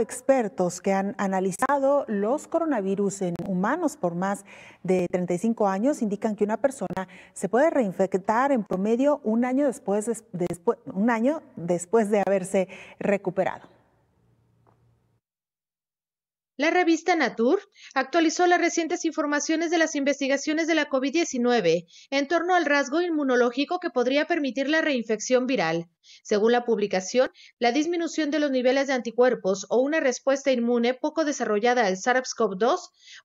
expertos que han analizado los coronavirus en humanos por más de 35 años indican que una persona se puede reinfectar en promedio un año después, después, un año después de haberse recuperado. La revista Nature actualizó las recientes informaciones de las investigaciones de la COVID-19 en torno al rasgo inmunológico que podría permitir la reinfección viral. Según la publicación, la disminución de los niveles de anticuerpos o una respuesta inmune poco desarrollada al SARS-CoV-2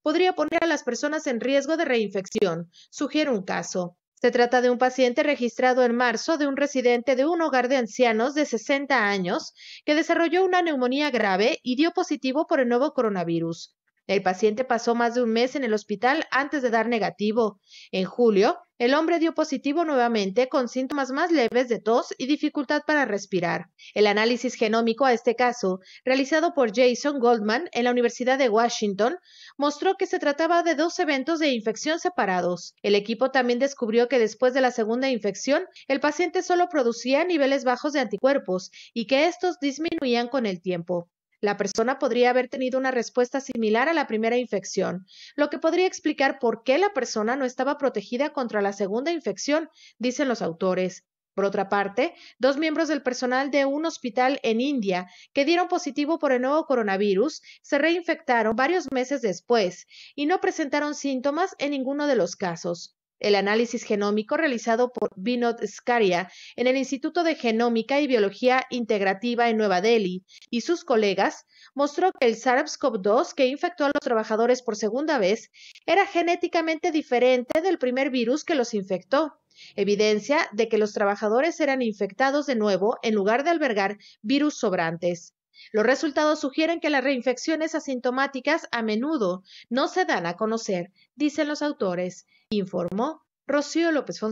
podría poner a las personas en riesgo de reinfección, sugiere un caso. Se trata de un paciente registrado en marzo de un residente de un hogar de ancianos de 60 años que desarrolló una neumonía grave y dio positivo por el nuevo coronavirus. El paciente pasó más de un mes en el hospital antes de dar negativo. En julio, el hombre dio positivo nuevamente con síntomas más leves de tos y dificultad para respirar. El análisis genómico a este caso, realizado por Jason Goldman en la Universidad de Washington, mostró que se trataba de dos eventos de infección separados. El equipo también descubrió que después de la segunda infección, el paciente solo producía niveles bajos de anticuerpos y que estos disminuían con el tiempo. La persona podría haber tenido una respuesta similar a la primera infección, lo que podría explicar por qué la persona no estaba protegida contra la segunda infección, dicen los autores. Por otra parte, dos miembros del personal de un hospital en India que dieron positivo por el nuevo coronavirus se reinfectaron varios meses después y no presentaron síntomas en ninguno de los casos. El análisis genómico realizado por Vinod Scaria en el Instituto de Genómica y Biología Integrativa en Nueva Delhi y sus colegas mostró que el SARS-CoV-2 que infectó a los trabajadores por segunda vez era genéticamente diferente del primer virus que los infectó evidencia de que los trabajadores eran infectados de nuevo en lugar de albergar virus sobrantes. Los resultados sugieren que las reinfecciones asintomáticas a menudo no se dan a conocer, dicen los autores, informó Rocío López Fonseca.